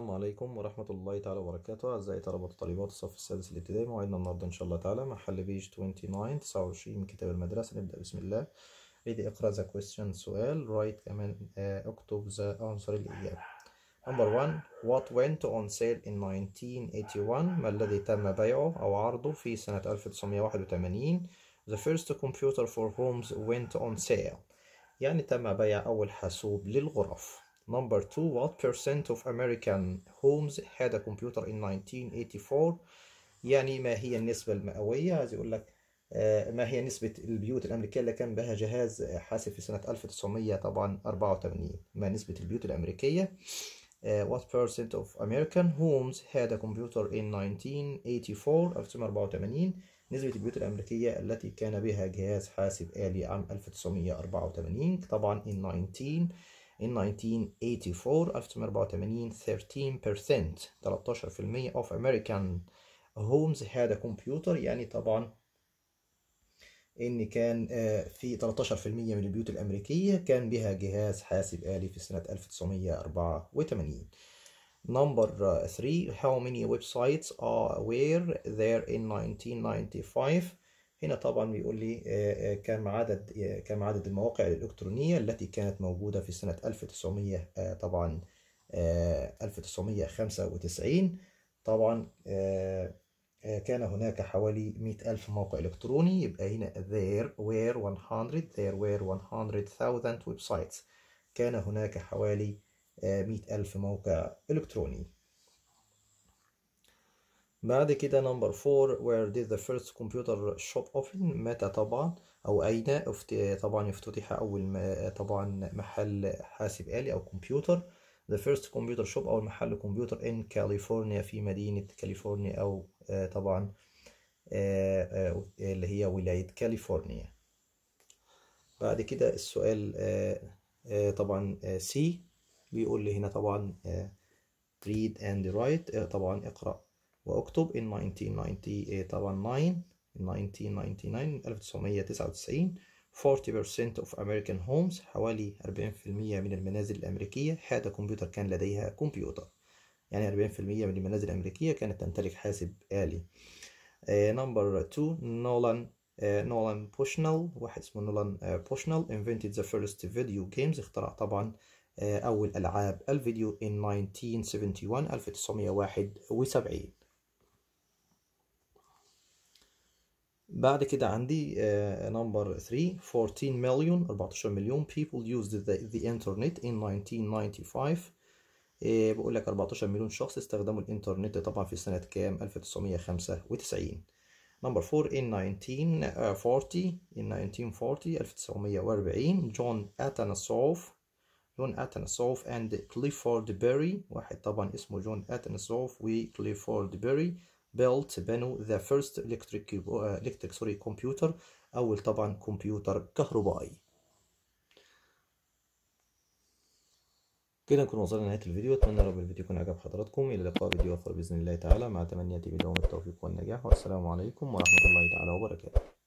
السلام عليكم ورحمة الله تعالى وبركاته أعزائي طلبة وطالبات الصف السادس الابتدائي موعدنا النهاردة إن شاء الله تعالى مع حل بيج 29 29 من كتاب المدرسة نبدأ بسم الله ريدي اقرأ ذا كويستشن سؤال write كمان آه، اكتب ذا أنصر الإجابة نمبر 1 what went on sale in 1981 ما الذي تم بيعه أو عرضه في سنة 1981 the first computer for homes went on sale يعني تم بيع أول حاسوب للغرف Number two, what percent of American homes had a computer in 1984 يعني ما هي النسبة المئوية عايز يقول لك آه، ما هي نسبة البيوت الأمريكية اللي كان بها جهاز حاسب في سنة 1900 طبعا 84 ما نسبة البيوت الأمريكية آه، what percent of American homes had a computer in 1984 1984 نسبة البيوت الأمريكية التي كان بها جهاز حاسب آلي عام 1984 طبعا in 19 in 1984 1984 13% 13% of American homes had a computer يعني طبعا ان كان في 13% من البيوت الامريكيه كان بها جهاز حاسب آلي في سنه 1984 Number 3 How many websites are, were there in 1995? هنا طبعا بيقول لي آه، آه، كم عدد آه، كم عدد المواقع الإلكترونية التي كانت موجودة في سنة 1900 طبعا 1995 طبعا كان هناك حوالي 100 ألف موقع إلكتروني يبقى هنا there were 100 there were 100,000 ويب سايتس كان هناك حوالي 100 ألف موقع إلكتروني بعد كده نمبر 4 where did the first computer shop open متى طبعا أو أين أفت... طبعا افتتح أول ما... طبعا محل حاسب آلي أو كمبيوتر the first computer shop أو محل كمبيوتر in كاليفورنيا في مدينة كاليفورنيا أو آه، طبعا آه، آه، اللي هي ولاية كاليفورنيا بعد كده السؤال طبعا سي بيقول لي هنا طبعا read and write طبعا اقرأ واكتب ان 1990 طبعا 9 1999 1999 40% of American homes حوالي 40% من المنازل الأمريكية هذا كمبيوتر كان لديها كمبيوتر يعني 40% من المنازل الأمريكية كانت تمتلك حاسب آلي نمبر 2 نولان نولان بوشنل واحد اسمه نولان آه، بوشنل invented the first video games اخترع طبعا uh, أول ألعاب الفيديو in 1971 1971 بعد كده عندي نمبر 3 14 مليون 14 مليون people used the, the internet in 1995 آه، بقول لك 14 مليون شخص استخدموا الانترنت طبعا في سنة كام 1995 نمبر 4 in 1940 آه، in 1940 1940 جون اتاناسوف جون اتاناسوف and كليفورد بيري واحد طبعا اسمه جون اتاناسوف وكليفورد بيري built بنوا the first electric uh, electric sorry computer أول طبعا كمبيوتر كهربائي كده نكون وصلنا لنهاية الفيديو أتمنى رب الفيديو يكون عجب حضراتكم إلى لقاء فيديو آخر بإذن الله تعالى مع تمنياتي بدوام التوفيق والنجاح والسلام عليكم ورحمة الله تعالى وبركاته